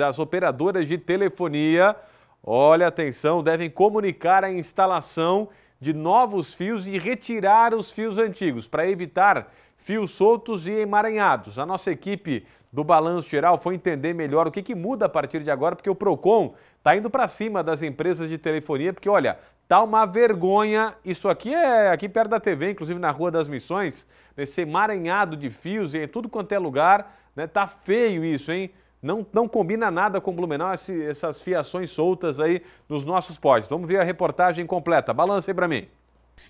as operadoras de telefonia, olha atenção, devem comunicar a instalação de novos fios e retirar os fios antigos para evitar fios soltos e emaranhados. A nossa equipe do Balanço Geral foi entender melhor o que, que muda a partir de agora, porque o PROCON está indo para cima das empresas de telefonia, porque olha, tá uma vergonha. Isso aqui é aqui perto da TV, inclusive na Rua das Missões, nesse né, emaranhado de fios e tudo quanto é lugar, né? Tá feio isso, hein? Não, não combina nada com Blumenau esse, essas fiações soltas aí nos nossos postes. Vamos ver a reportagem completa. Balança aí para mim.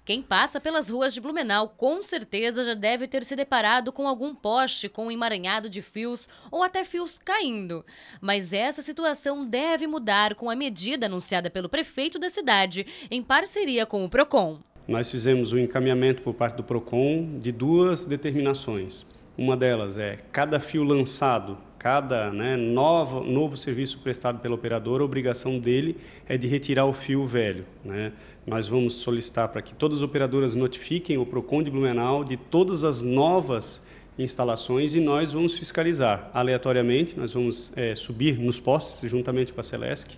Quem passa pelas ruas de Blumenau com certeza já deve ter se deparado com algum poste com um emaranhado de fios ou até fios caindo. Mas essa situação deve mudar com a medida anunciada pelo prefeito da cidade em parceria com o Procon. Nós fizemos um encaminhamento por parte do Procon de duas determinações. Uma delas é cada fio lançado cada né, novo, novo serviço prestado pelo operador, a obrigação dele é de retirar o fio velho. Né? Nós vamos solicitar para que todas as operadoras notifiquem o PROCON de Blumenau de todas as novas instalações e nós vamos fiscalizar aleatoriamente, nós vamos é, subir nos postes juntamente com a Celesc,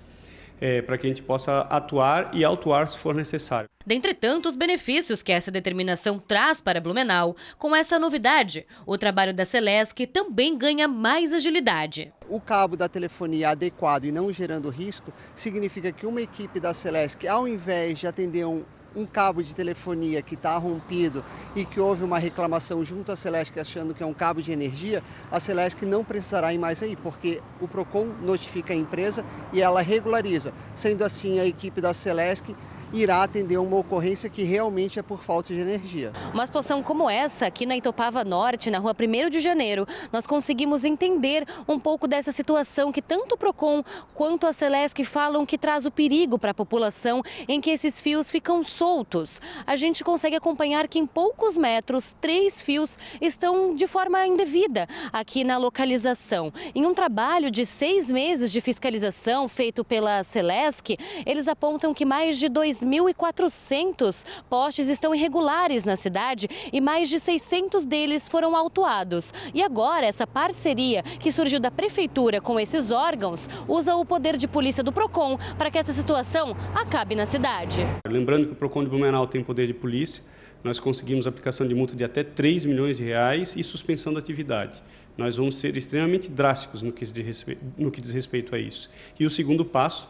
é, para que a gente possa atuar e autuar se for necessário. Dentre tantos benefícios que essa determinação traz para Blumenau, com essa novidade, o trabalho da Celesc também ganha mais agilidade. O cabo da telefonia adequado e não gerando risco significa que uma equipe da Celesc, ao invés de atender um um cabo de telefonia que está rompido e que houve uma reclamação junto à Celesc achando que é um cabo de energia, a Celesc não precisará ir mais aí, porque o PROCON notifica a empresa e ela regulariza. Sendo assim, a equipe da Celesc irá atender uma ocorrência que realmente é por falta de energia. Uma situação como essa, aqui na Itopava Norte, na rua 1 de janeiro, nós conseguimos entender um pouco dessa situação que tanto o PROCON quanto a Celesc falam que traz o perigo para a população em que esses fios ficam soltos. A gente consegue acompanhar que em poucos metros, três fios estão de forma indevida aqui na localização. Em um trabalho de seis meses de fiscalização feito pela Celesc, eles apontam que mais de dois 2.400 postes estão irregulares na cidade e mais de 600 deles foram autuados. E agora, essa parceria que surgiu da prefeitura com esses órgãos usa o poder de polícia do PROCON para que essa situação acabe na cidade. Lembrando que o PROCON de Blumenau tem poder de polícia, nós conseguimos aplicação de multa de até 3 milhões de reais e suspensão da atividade. Nós vamos ser extremamente drásticos no que diz respeito a isso. E o segundo passo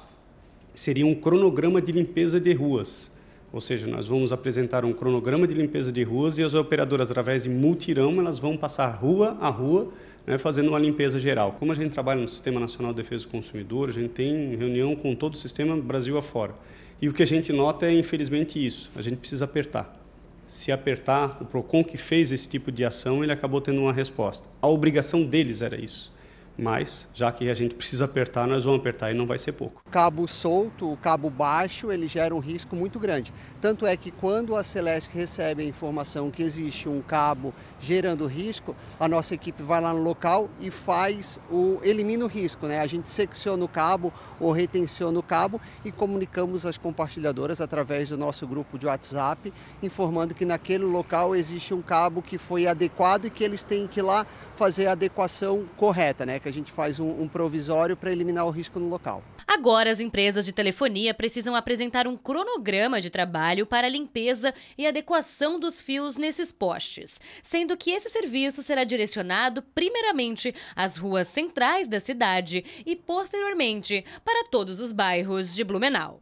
seria um cronograma de limpeza de ruas. Ou seja, nós vamos apresentar um cronograma de limpeza de ruas e as operadoras, através de multirão, elas vão passar rua a rua, né, fazendo uma limpeza geral. Como a gente trabalha no Sistema Nacional de Defesa do Consumidor, a gente tem reunião com todo o sistema Brasil afora. E o que a gente nota é, infelizmente, isso. A gente precisa apertar. Se apertar, o PROCON que fez esse tipo de ação, ele acabou tendo uma resposta. A obrigação deles era isso mas já que a gente precisa apertar, nós vamos apertar e não vai ser pouco. Cabo solto, o cabo baixo, ele gera um risco muito grande. Tanto é que quando a Celeste recebe a informação que existe um cabo gerando risco, a nossa equipe vai lá no local e faz o elimina o risco, né? A gente secciona o cabo ou retenciona o cabo e comunicamos às compartilhadoras através do nosso grupo de WhatsApp, informando que naquele local existe um cabo que foi adequado e que eles têm que ir lá fazer a adequação correta, né? que a gente faz um, um provisório para eliminar o risco no local. Agora, as empresas de telefonia precisam apresentar um cronograma de trabalho para a limpeza e adequação dos fios nesses postes, sendo que esse serviço será direcionado primeiramente às ruas centrais da cidade e posteriormente para todos os bairros de Blumenau.